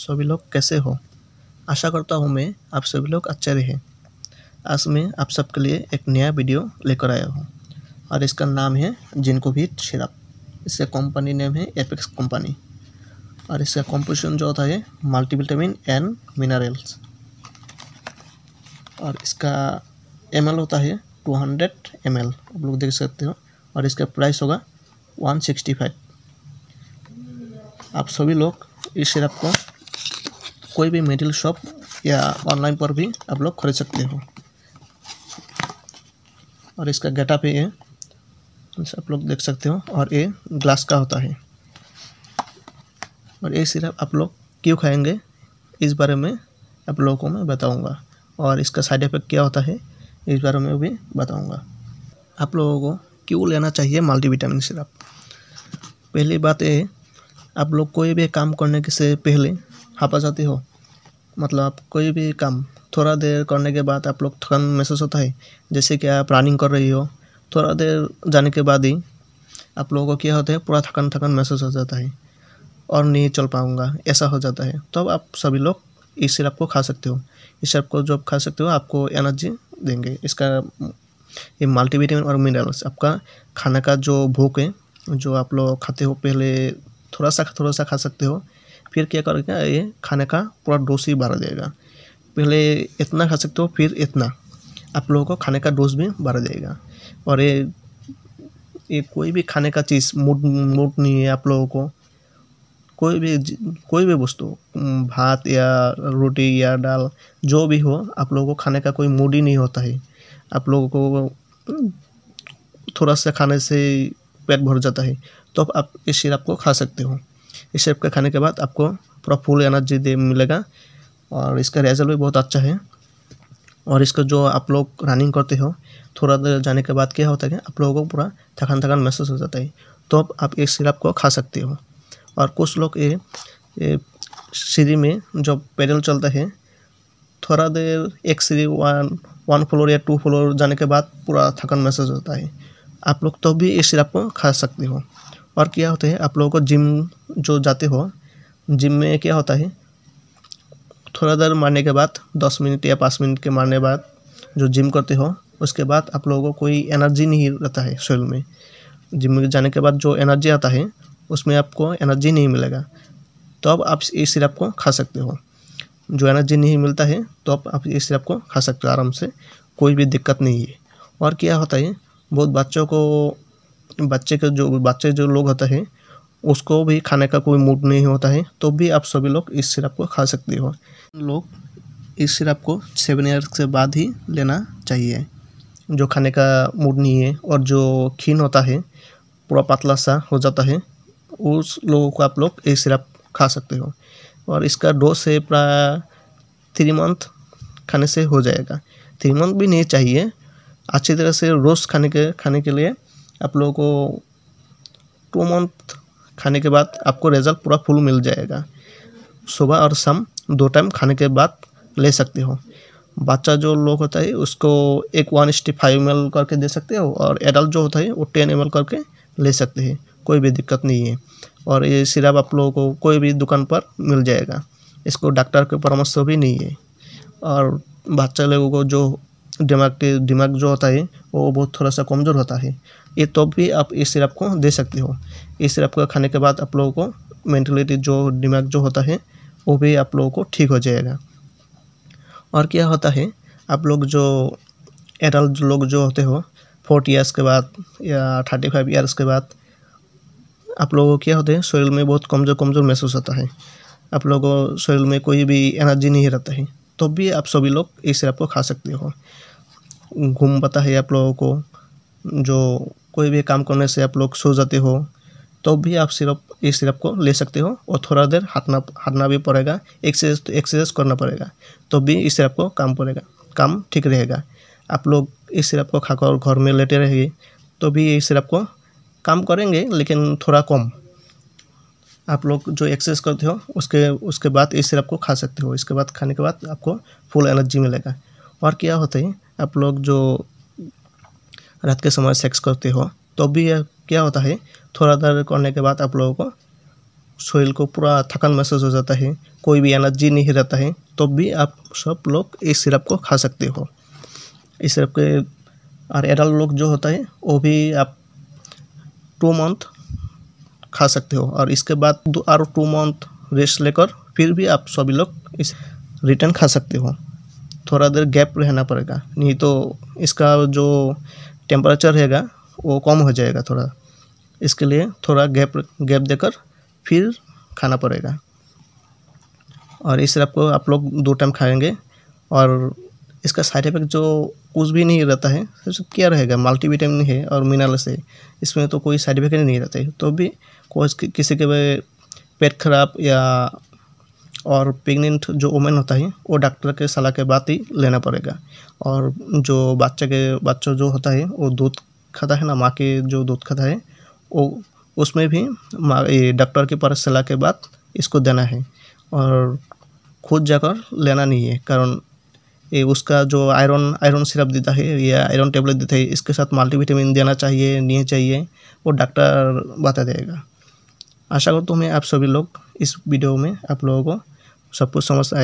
सभी लोग कैसे हो आशा करता हूँ मैं आप सभी लोग अच्छे रहे आज मैं आप सबके लिए एक नया वीडियो लेकर आया हूँ और इसका नाम है जिनको भी सिरप इसका कंपनी नेम है एपिक्स कंपनी और इसका कॉम्पोजिशन जो होता है मल्टीविटामिन एंड मिनरल्स और इसका एम होता है टू हंड्रेड एम आप लोग देख सकते हो और इसका प्राइस होगा वन सिक्सटी फाइव आप सभी लोग इस सिरप को कोई भी मेडिकल शॉप या ऑनलाइन पर भी आप लोग खरीद सकते हो और इसका गेटअप ये आप लोग देख सकते हो और ये ग्लास का होता है और ये सिर्फ आप लोग क्यों खाएंगे इस बारे में आप लोगों को मैं बताऊंगा और इसका साइड इफेक्ट क्या होता है इस बारे में भी बताऊंगा आप लोगों को क्यों लेना चाहिए मल्टीविटामिन सिरप पहली बात ये आप लोग कोई भी काम करने से पहले हापा जाते हो मतलब आप कोई भी काम थोड़ा देर करने के बाद आप लोग थकान महसूस होता है जैसे कि आप रनिंग कर रही हो थोड़ा देर जाने के बाद ही आप लोगों को क्या होता है पूरा थकान थकान महसूस हो जाता है और नहीं चल पाऊँगा ऐसा हो जाता है तब तो आप सभी लोग इस सिरप को खा सकते हो इस सिरप को जो खा सकते हो आपको एनर्जी देंगे इसका ये मल्टीविटामिन और मिनरल्स आपका खाना का जो भूख है जो आप लोग खाते हो पहले थोड़ा सा थोड़ा सा खा सकते हो फिर क्या करेगा ये खाने का पूरा डोज ही बढ़ा देगा पहले इतना खा सकते हो फिर इतना आप लोगों को खाने का डोज भी बढ़ा देगा और ये ये कोई भी खाने का चीज़ मूड मूड नहीं है आप लोगों को कोई भी कोई भी वस्तु भात या रोटी या दाल जो भी हो आप लोगों को खाने का कोई मूड ही नहीं होता है आप लोगों को थोड़ा सा खाने से पेट भर जाता है तो आप इस सिरप को खा सकते हो इस सिरप का खाने के बाद आपको पूरा फुल एनर्जी दे मिलेगा और इसका रिजल्ट भी बहुत अच्छा है और इसका जो आप लोग रनिंग करते हो थोड़ा देर जाने के बाद क्या होता है आप लोगों को पूरा थकान थकान महसूस हो जाता है तो आप इस सिरप को खा सकते हो और कुछ लोग ये, सीढ़ी में जो पैदल चलता है थोड़ा देर एक सीढ़ी वन वन फ्लोर या टू फ्लोर जाने के बाद पूरा थकान महसूस होता है आप लोग तो भी ये सिरप को खा सकते हो और क्या होता है आप लोगों को जिम जो जाते हो जिम में क्या होता है थोड़ा देर मारने के बाद दस मिनट या पाँच मिनट के मारने बाद जो जिम करते हो उसके बाद आप लोगों को कोई एनर्जी नहीं रहता है शरीर में जिम में जाने के बाद जो एनर्जी आता है उसमें आपको एनर्जी नहीं मिलेगा तो अब आप इस सिरप को खा सकते हो जो एनर्जी नहीं मिलता है तो अब आप इस सिरप को खा सकते हो आराम से कोई भी दिक्कत नहीं है और क्या होता है बहुत बच्चों को बच्चे के जो बच्चे जो लोग होते हैं उसको भी खाने का कोई मूड नहीं होता है तो भी आप सभी लोग इस सिरप को खा सकते हो लोग इस सिरप को सेवन ईयर से बाद ही लेना चाहिए जो खाने का मूड नहीं है और जो खीन होता है पूरा पतला सा हो जाता है उस लोगों को आप लोग ये सिरप खा सकते हो और इसका डोज है प्राय थ्री मंथ खाने से हो जाएगा थ्री मंथ भी नहीं चाहिए अच्छी तरह से रोस्ट खाने के खाने के लिए आप लोगों को टू मंथ खाने के बाद आपको रिजल्ट पूरा फुल मिल जाएगा सुबह और शाम दो टाइम खाने के बाद ले सकते हो बच्चा जो लोग होता है उसको एक वन एस फाइव एम करके दे सकते हो और एडल्ट जो होता है वो टेन एम करके ले सकते हैं कोई भी दिक्कत नहीं है और ये सिरप आप लोगों को कोई भी दुकान पर मिल जाएगा इसको डॉक्टर के परामर्श भी नहीं है और बच्चा लोगों को जो दिमाग के दिमाग जो होता है वो बहुत थोड़ा सा कमज़ोर होता है ये तो भी आप इस सिरप को दे सकते हो इस सिरप को खाने के बाद आप लोगों को मेंटलिटी जो दिमाग जो होता है वो भी आप लोगों को ठीक हो जाएगा और क्या होता है आप लोग जो एडल्ट लोग जो होते हो फोर्टी ईयर्स के बाद या थर्टी फाइव ईयर्स के बाद आप लोगों को क्या होते हैं शरीर में बहुत कमज़ोर कमज़ोर महसूस होता है आप लोगों को शरीर में कोई भी एनर्जी नहीं रहता है तो भी आप सभी लोग इस सिरप को खा सकते हो घूम पता है आप लोगों को जो कोई भी काम करने से आप लोग सो जाते हो तो भी आप सिरप इस सिरप को ले सकते हो और थोड़ा देर हाथना हाथना भी पड़ेगा एक्सरसाइज तो एक्सरसाइज करना पड़ेगा तो भी इस सिरप को काम पड़ेगा काम ठीक रहेगा आप लोग इस सिरप को खाकर घर में लेटे रहेंगे तो भी इस सिरप को काम करेंगे लेकिन थोड़ा कम आप लोग जो एक्सरसाइज करते हो उसके उसके बाद इस सिरप को खा सकते हो इसके बाद खाने के बाद आपको फुल एनर्जी मिलेगा और क्या होता है आप लोग जो रात के समय सेक्स करते हो तो भी क्या होता है थोड़ा देर करने के बाद आप लोगों को शरीर को पूरा थकान महसूस हो जाता है कोई भी एनर्जी नहीं रहता है तो भी आप सब लोग इस सिरप को खा सकते हो इस सिरप के और एडल्ट लोग जो होता है वो भी आप टू मंथ खा सकते हो और इसके बाद दो और टू मंथ रेस्ट लेकर फिर भी आप सभी लोग इस रिटर्न खा सकते हो थोड़ा देर गैप रहना पड़ेगा नहीं तो इसका जो टेम्परेचर रहेगा वो कम हो जाएगा थोड़ा इसके लिए थोड़ा गैप गैप देकर फिर खाना पड़ेगा और इस सिरप को आप लोग दो टाइम खाएंगे और इसका साइड इफेक्ट जो कुछ भी नहीं रहता है सबसे क्या रहेगा मल्टीविटामिन है और मिनरल्स है इसमें तो कोई साइड इफेक्ट नहीं रहता है तो भी कोई किसी के पेट खराब या और प्रेगनेंट जो वुमेन होता है वो डॉक्टर के सलाह के बाद ही लेना पड़ेगा और जो बच्चे के बच्चा जो होता है वो दूध खाता है ना माँ के जो दूध खाता है वो उसमें भी डॉक्टर के पर सलाह के बाद इसको देना है और खुद जाकर लेना नहीं है कारण ये उसका जो आयरन आयरन सिरप देता है या आयरन टेबलेट देता है इसके साथ मल्टीविटामिन देना चाहिए नहीं चाहिए वो डॉक्टर बता देगा आशा करता हूँ मैं आप सभी लोग इस वीडियो में आप लोगों को सब कुछ समझ आए